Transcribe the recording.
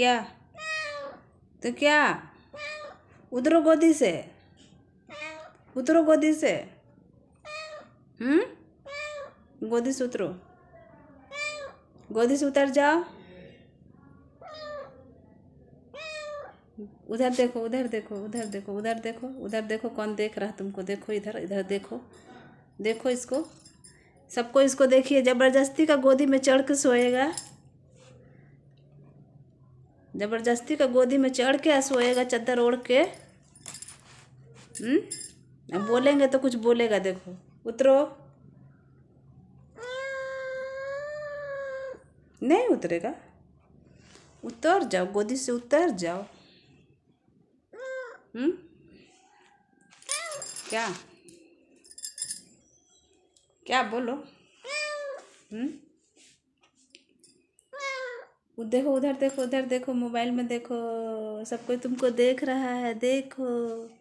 क्या तो क्या उतरो गोदी से उतरो गोदी से हम्म गोदी से उतरो गोदी से उतर जाओ उधर देखो उधर देखो उधर देखो उधर देखो उधर देखो कौन देख रहा तुमको देखो इधर इधर देखो देखो इसको सबको इसको देखिए ज़बरदस्ती का गोदी में चढ़ के सोएगा ज़बरदस्ती का गोदी में चढ़ के सोएगा चादर ओढ़ के हम्म बोलेंगे तो कुछ बोलेगा देखो उतरो नहीं उतरेगा उतर जाओ गोदी से उतर जाओ हम्म क्या क्या बोलो हम्म देखो उधर देखो उधर देखो मोबाइल में देखो सब कोई तुमको देख रहा है देखो